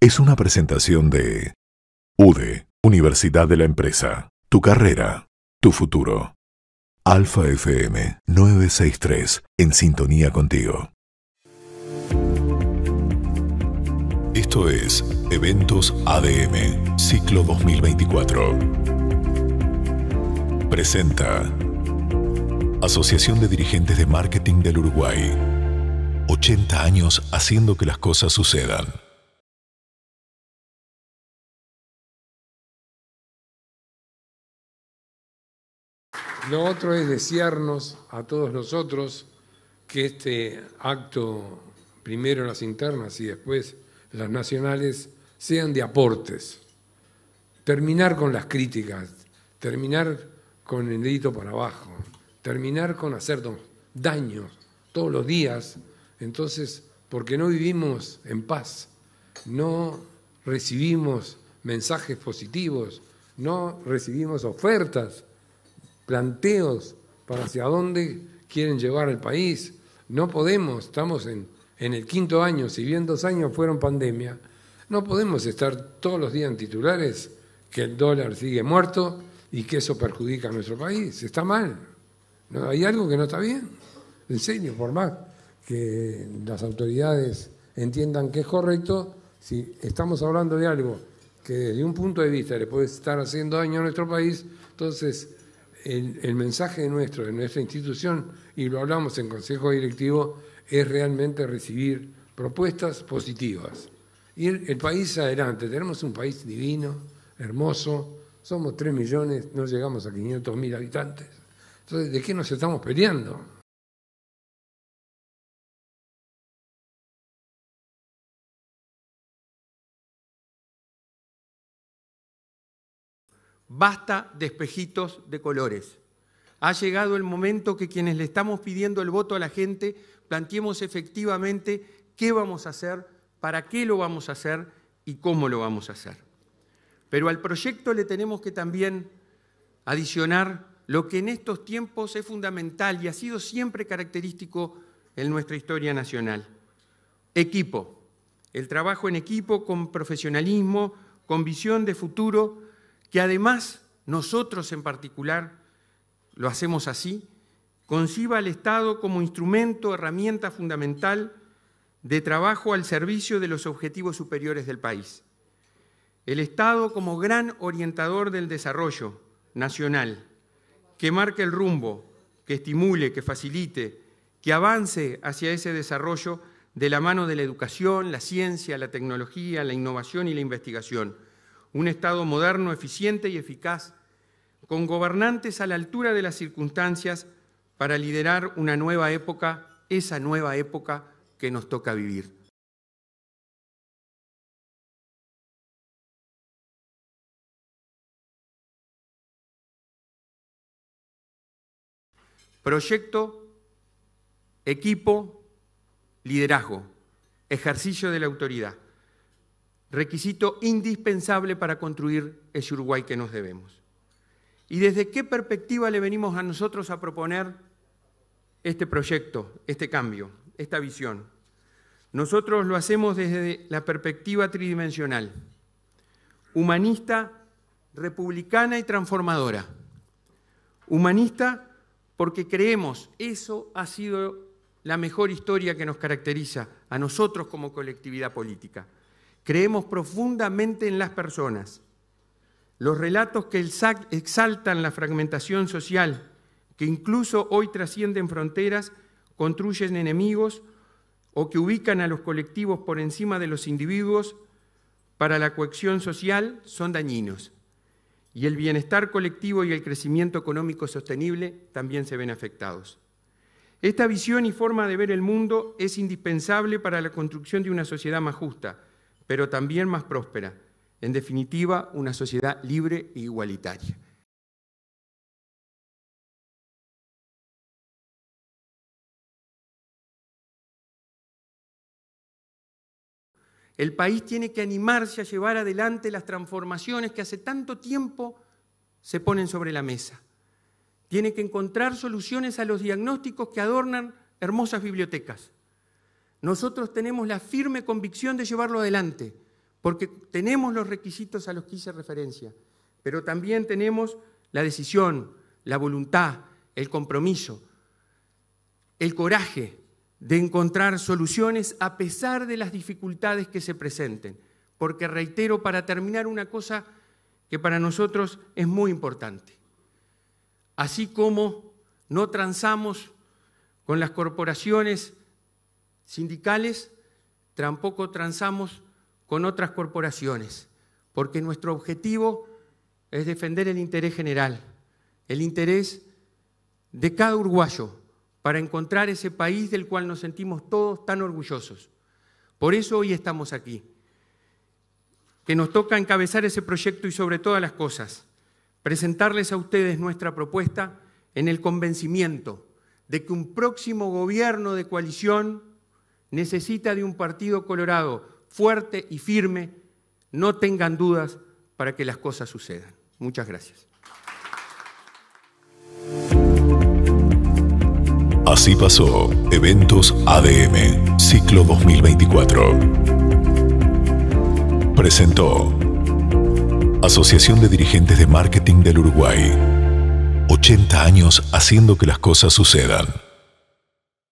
es una presentación de UDE, Universidad de la Empresa, tu carrera, tu futuro. Alfa FM 963, en sintonía contigo. Esto es Eventos ADM, ciclo 2024. Presenta Asociación de Dirigentes de Marketing del Uruguay. 80 años haciendo que las cosas sucedan. Lo otro es desearnos a todos nosotros que este acto, primero las internas y después las nacionales, sean de aportes. Terminar con las críticas, terminar con el dedito para abajo, terminar con hacer daños todos los días. Entonces, porque no vivimos en paz, no recibimos mensajes positivos, no recibimos ofertas planteos para hacia dónde quieren llevar al país. No podemos, estamos en, el quinto año, si bien dos años fueron pandemia, no podemos estar todos los días en titulares que el dólar sigue muerto y que eso perjudica a nuestro país. Está mal. No, hay algo que no está bien. En serio, por más que las autoridades entiendan que es correcto, si estamos hablando de algo que desde un punto de vista le puede estar haciendo daño a nuestro país, entonces el, mensaje nuestro, de nuestra institución, y lo hablamos en Consejo Directivo, es realmente recibir propuestas positivas. Ir el país adelante. Tenemos un país divino, hermoso, somos 3 millones, no llegamos a 500 mil habitantes. Entonces, ¿de qué nos estamos peleando? Basta de espejitos de colores. Ha llegado el momento que quienes le estamos pidiendo el voto a la gente planteemos efectivamente qué vamos a hacer, para qué lo vamos a hacer y cómo lo vamos a hacer. Pero al proyecto le tenemos que también adicionar lo que en estos tiempos es fundamental y ha sido siempre característico en nuestra historia nacional. Equipo. El trabajo en equipo con profesionalismo, con visión de futuro que además nosotros en particular lo hacemos así, conciba al Estado como instrumento, herramienta fundamental de trabajo al servicio de los objetivos superiores del país. El Estado como gran orientador del desarrollo nacional, que marque el rumbo, que estimule, que facilite, que avance hacia ese desarrollo de la mano de la educación, la ciencia, la tecnología, la innovación y la investigación un Estado moderno, eficiente y eficaz, con gobernantes a la altura de las circunstancias para liderar una nueva época, esa nueva época que nos toca vivir. Proyecto, equipo, liderazgo, ejercicio de la autoridad requisito indispensable para construir ese Uruguay que nos debemos. ¿Y desde qué perspectiva le venimos a nosotros a proponer este proyecto, este cambio, esta visión? Nosotros lo hacemos desde la perspectiva tridimensional, humanista, republicana y transformadora. Humanista porque creemos, eso ha sido la mejor historia que nos caracteriza a nosotros como colectividad política. Creemos profundamente en las personas. Los relatos que exaltan la fragmentación social, que incluso hoy trascienden fronteras, construyen enemigos o que ubican a los colectivos por encima de los individuos para la cohesión social, son dañinos. Y el bienestar colectivo y el crecimiento económico sostenible también se ven afectados. Esta visión y forma de ver el mundo es indispensable para la construcción de una sociedad más justa pero también más próspera. En definitiva, una sociedad libre e igualitaria. El país tiene que animarse a llevar adelante las transformaciones que hace tanto tiempo se ponen sobre la mesa. Tiene que encontrar soluciones a los diagnósticos que adornan hermosas bibliotecas. Nosotros tenemos la firme convicción de llevarlo adelante, porque tenemos los requisitos a los que hice referencia, pero también tenemos la decisión, la voluntad, el compromiso, el coraje de encontrar soluciones a pesar de las dificultades que se presenten. Porque reitero, para terminar, una cosa que para nosotros es muy importante. Así como no transamos con las corporaciones sindicales, tampoco transamos con otras corporaciones, porque nuestro objetivo es defender el interés general, el interés de cada uruguayo para encontrar ese país del cual nos sentimos todos tan orgullosos. Por eso hoy estamos aquí, que nos toca encabezar ese proyecto y sobre todas las cosas, presentarles a ustedes nuestra propuesta en el convencimiento de que un próximo gobierno de coalición necesita de un partido colorado fuerte y firme. No tengan dudas para que las cosas sucedan. Muchas gracias. Así pasó Eventos ADM, ciclo 2024. Presentó Asociación de Dirigentes de Marketing del Uruguay. 80 años haciendo que las cosas sucedan.